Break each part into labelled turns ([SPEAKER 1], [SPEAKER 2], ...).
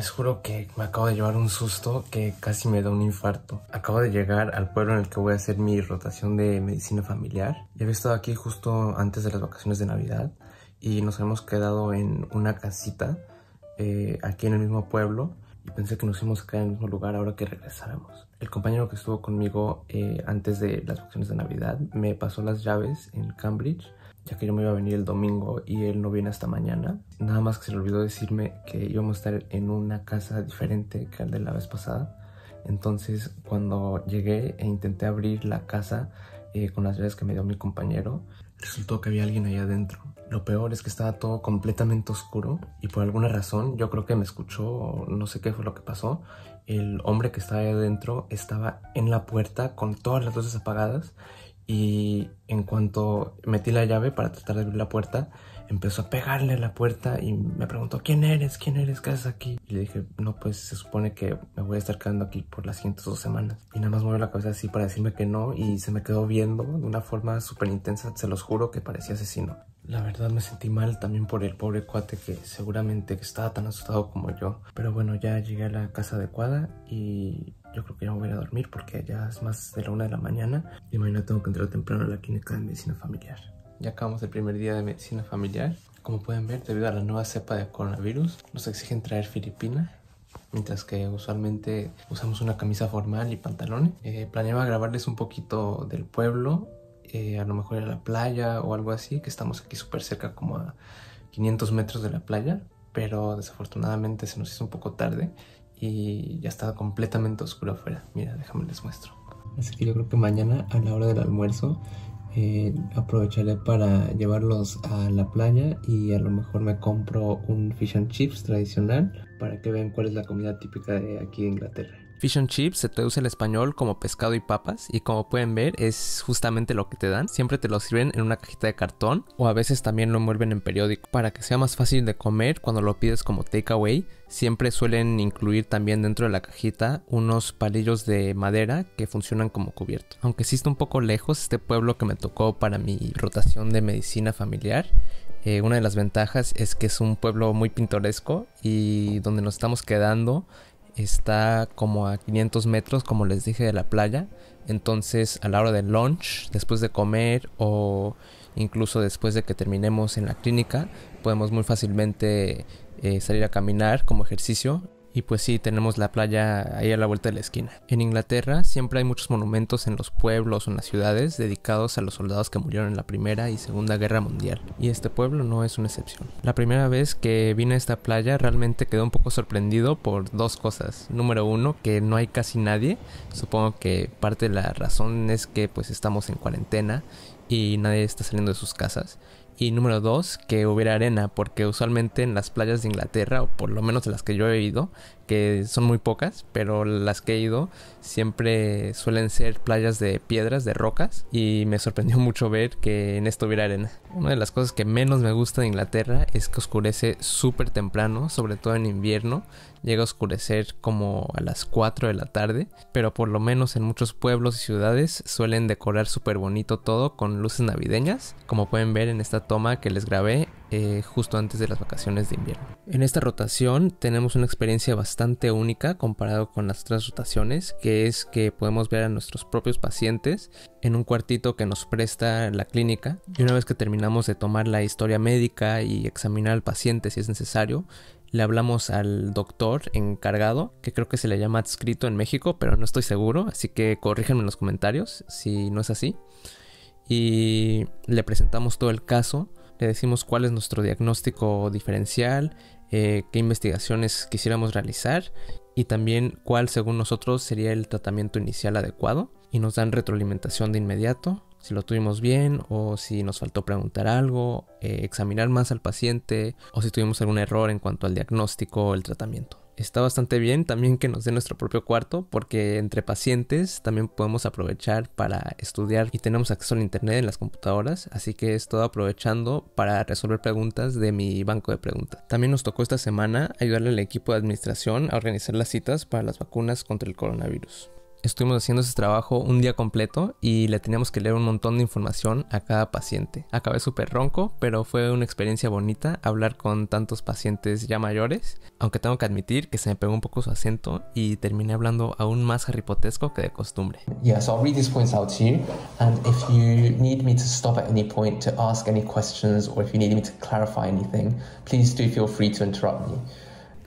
[SPEAKER 1] Les juro que me acabo de llevar un susto que casi me da un infarto. Acabo de llegar al pueblo en el que voy a hacer mi rotación de medicina familiar. Ya había estado aquí justo antes de las vacaciones de Navidad y nos hemos quedado en una casita eh, aquí en el mismo pueblo y pensé que nos íbamos a quedar en el mismo lugar ahora que regresáramos. El compañero que estuvo conmigo eh, antes de las vacaciones de Navidad me pasó las llaves en Cambridge, ya que yo me iba a venir el domingo y él no viene hasta mañana. Nada más que se le olvidó decirme que íbamos a estar en una casa diferente que la de la vez pasada. Entonces cuando llegué e intenté abrir la casa eh, con las llaves que me dio mi compañero, resultó que había alguien allá adentro lo peor es que estaba todo completamente oscuro y por alguna razón, yo creo que me escuchó no sé qué fue lo que pasó, el hombre que estaba ahí adentro estaba en la puerta con todas las luces apagadas y en cuanto metí la llave para tratar de abrir la puerta, empezó a pegarle a la puerta y me preguntó, ¿quién eres? ¿quién eres? ¿qué haces aquí? Y le dije, no, pues se supone que me voy a estar quedando aquí por las siguientes dos semanas. Y nada más movió la cabeza así para decirme que no y se me quedó viendo de una forma súper intensa, se los juro que parecía asesino. La verdad me sentí mal también por el pobre cuate que seguramente estaba tan asustado como yo. Pero bueno, ya llegué a la casa adecuada y yo creo que ya me voy a, ir a dormir porque ya es más de la una de la mañana y mañana tengo que entrar temprano a la clínica de medicina familiar. Ya acabamos el primer día de medicina familiar. Como pueden ver, debido a la nueva cepa de coronavirus, nos exigen traer filipina mientras que usualmente usamos una camisa formal y pantalones. Eh, planeaba grabarles un poquito del pueblo, eh, a lo mejor en la playa o algo así, que estamos aquí súper cerca, como a 500 metros de la playa, pero desafortunadamente se nos hizo un poco tarde y ya está completamente oscuro afuera. Mira, déjame les muestro. Así que yo creo que mañana a la hora del almuerzo eh, aprovecharé para llevarlos a la playa y a lo mejor me compro un fish and chips tradicional para que vean cuál es la comida típica de aquí de Inglaterra. Fish and chips se traduce al español como pescado y papas y como pueden ver es justamente lo que te dan. Siempre te lo sirven en una cajita de cartón o a veces también lo envuelven en periódico. Para que sea más fácil de comer cuando lo pides como takeaway, siempre suelen incluir también dentro de la cajita unos palillos de madera que funcionan como cubierto. Aunque existe un poco lejos este pueblo que me tocó para mi rotación de medicina familiar, eh, una de las ventajas es que es un pueblo muy pintoresco y donde nos estamos quedando está como a 500 metros, como les dije, de la playa. Entonces, a la hora del lunch, después de comer o incluso después de que terminemos en la clínica, podemos muy fácilmente eh, salir a caminar como ejercicio y pues sí, tenemos la playa ahí a la vuelta de la esquina. En Inglaterra siempre hay muchos monumentos en los pueblos o en las ciudades dedicados a los soldados que murieron en la Primera y Segunda Guerra Mundial. Y este pueblo no es una excepción. La primera vez que vine a esta playa realmente quedé un poco sorprendido por dos cosas. Número uno, que no hay casi nadie. Supongo que parte de la razón es que pues estamos en cuarentena y nadie está saliendo de sus casas. Y número dos, que hubiera arena, porque usualmente en las playas de Inglaterra, o por lo menos en las que yo he ido, que son muy pocas, pero las que he ido siempre suelen ser playas de piedras, de rocas, y me sorprendió mucho ver que en esto hubiera arena. Una de las cosas que menos me gusta de Inglaterra es que oscurece súper temprano, sobre todo en invierno, llega a oscurecer como a las 4 de la tarde, pero por lo menos en muchos pueblos y ciudades suelen decorar súper bonito todo con luces navideñas, como pueden ver en esta toma que les grabé eh, justo antes de las vacaciones de invierno. En esta rotación tenemos una experiencia bastante única comparado con las otras rotaciones, que es que podemos ver a nuestros propios pacientes en un cuartito que nos presta la clínica y una vez que terminamos de tomar la historia médica y examinar al paciente si es necesario, le hablamos al doctor encargado, que creo que se le llama adscrito en México, pero no estoy seguro, así que corríjenme en los comentarios si no es así. Y le presentamos todo el caso, le decimos cuál es nuestro diagnóstico diferencial, eh, qué investigaciones quisiéramos realizar y también cuál según nosotros sería el tratamiento inicial adecuado y nos dan retroalimentación de inmediato si lo tuvimos bien o si nos faltó preguntar algo, eh, examinar más al paciente o si tuvimos algún error en cuanto al diagnóstico o el tratamiento está bastante bien también que nos dé nuestro propio cuarto porque entre pacientes también podemos aprovechar para estudiar y tenemos acceso al internet en las computadoras, así que estoy aprovechando para resolver preguntas de mi banco de preguntas. También nos tocó esta semana ayudarle al equipo de administración a organizar las citas para las vacunas contra el coronavirus estuvimos haciendo ese trabajo un día completo y le teníamos que leer un montón de información a cada paciente. Acabé súper ronco, pero fue una experiencia bonita hablar con tantos pacientes ya mayores, aunque tengo que admitir que se me pegó un poco su acento y terminé hablando aún más harripotesco que de costumbre. Yeah, I'll read these points out to you and if you need me to stop at any point to ask any questions or if you me to clarify anything, please do feel free to interrupt me.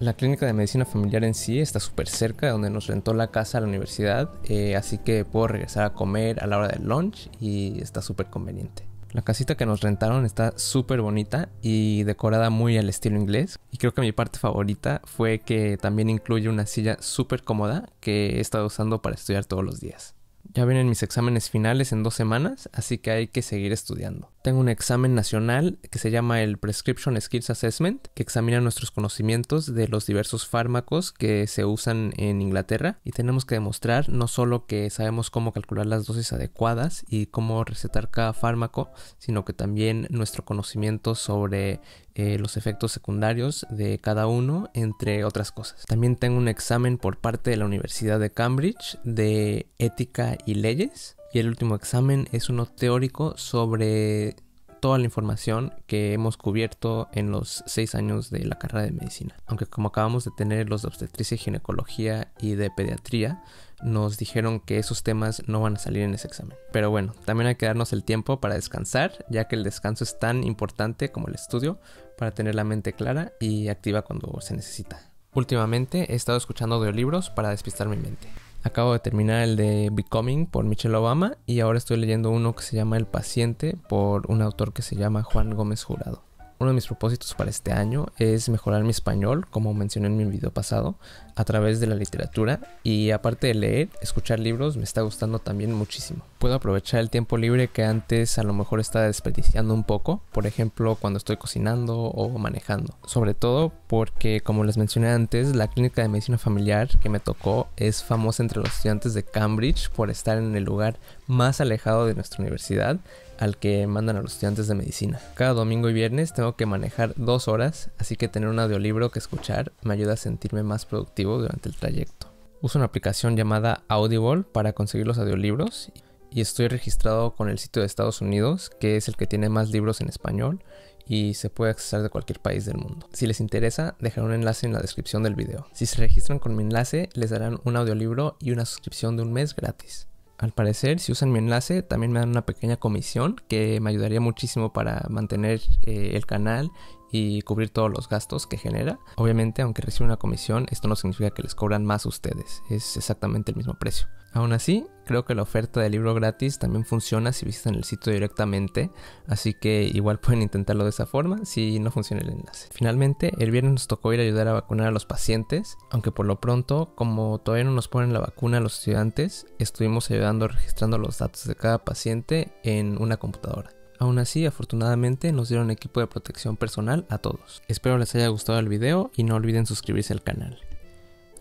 [SPEAKER 1] La clínica de medicina familiar en sí está súper cerca de donde nos rentó la casa a la universidad, eh, así que puedo regresar a comer a la hora del lunch y está súper conveniente. La casita que nos rentaron está súper bonita y decorada muy al estilo inglés. Y creo que mi parte favorita fue que también incluye una silla súper cómoda que he estado usando para estudiar todos los días. Ya vienen mis exámenes finales en dos semanas, así que hay que seguir estudiando. Tengo un examen nacional que se llama el Prescription Skills Assessment, que examina nuestros conocimientos de los diversos fármacos que se usan en Inglaterra y tenemos que demostrar no solo que sabemos cómo calcular las dosis adecuadas y cómo recetar cada fármaco, sino que también nuestro conocimiento sobre eh, los efectos secundarios de cada uno, entre otras cosas. También tengo un examen por parte de la Universidad de Cambridge de ética y leyes. Y el último examen es uno teórico sobre toda la información que hemos cubierto en los seis años de la carrera de medicina. Aunque como acabamos de tener los de obstetricia y ginecología y de pediatría, nos dijeron que esos temas no van a salir en ese examen. Pero bueno, también hay que darnos el tiempo para descansar, ya que el descanso es tan importante como el estudio, para tener la mente clara y activa cuando se necesita. Últimamente he estado escuchando libros para despistar mi mente. Acabo de terminar el de Becoming por Michelle Obama y ahora estoy leyendo uno que se llama El paciente por un autor que se llama Juan Gómez Jurado. Uno de mis propósitos para este año es mejorar mi español, como mencioné en mi video pasado, a través de la literatura y aparte de leer, escuchar libros me está gustando también muchísimo. Puedo aprovechar el tiempo libre que antes a lo mejor estaba desperdiciando un poco, por ejemplo cuando estoy cocinando o manejando. Sobre todo porque, como les mencioné antes, la clínica de medicina familiar que me tocó es famosa entre los estudiantes de Cambridge por estar en el lugar más alejado de nuestra universidad al que mandan a los estudiantes de medicina. Cada domingo y viernes tengo que manejar dos horas, así que tener un audiolibro que escuchar me ayuda a sentirme más productivo durante el trayecto. Uso una aplicación llamada Audible para conseguir los audiolibros y estoy registrado con el sitio de Estados Unidos, que es el que tiene más libros en español y se puede acceder de cualquier país del mundo. Si les interesa, dejaré un enlace en la descripción del video. Si se registran con mi enlace, les darán un audiolibro y una suscripción de un mes gratis. Al parecer, si usan mi enlace, también me dan una pequeña comisión que me ayudaría muchísimo para mantener eh, el canal y cubrir todos los gastos que genera. Obviamente, aunque recibe una comisión, esto no significa que les cobran más a ustedes, es exactamente el mismo precio. Aún así, creo que la oferta de libro gratis también funciona si visitan el sitio directamente, así que igual pueden intentarlo de esa forma si no funciona el enlace. Finalmente, el viernes nos tocó ir a ayudar a vacunar a los pacientes, aunque por lo pronto, como todavía no nos ponen la vacuna a los estudiantes, estuvimos ayudando registrando los datos de cada paciente en una computadora. Aún así, afortunadamente, nos dieron equipo de protección personal a todos. Espero les haya gustado el video y no olviden suscribirse al canal.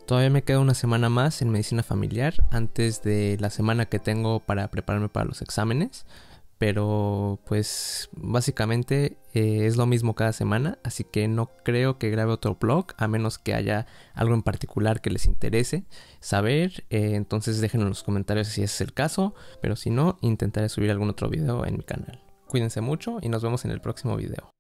[SPEAKER 1] Todavía me queda una semana más en medicina familiar antes de la semana que tengo para prepararme para los exámenes, pero pues básicamente eh, es lo mismo cada semana, así que no creo que grabe otro blog a menos que haya algo en particular que les interese saber, eh, entonces déjenlo en los comentarios si es el caso, pero si no, intentaré subir algún otro video en mi canal. Cuídense mucho y nos vemos en el próximo video.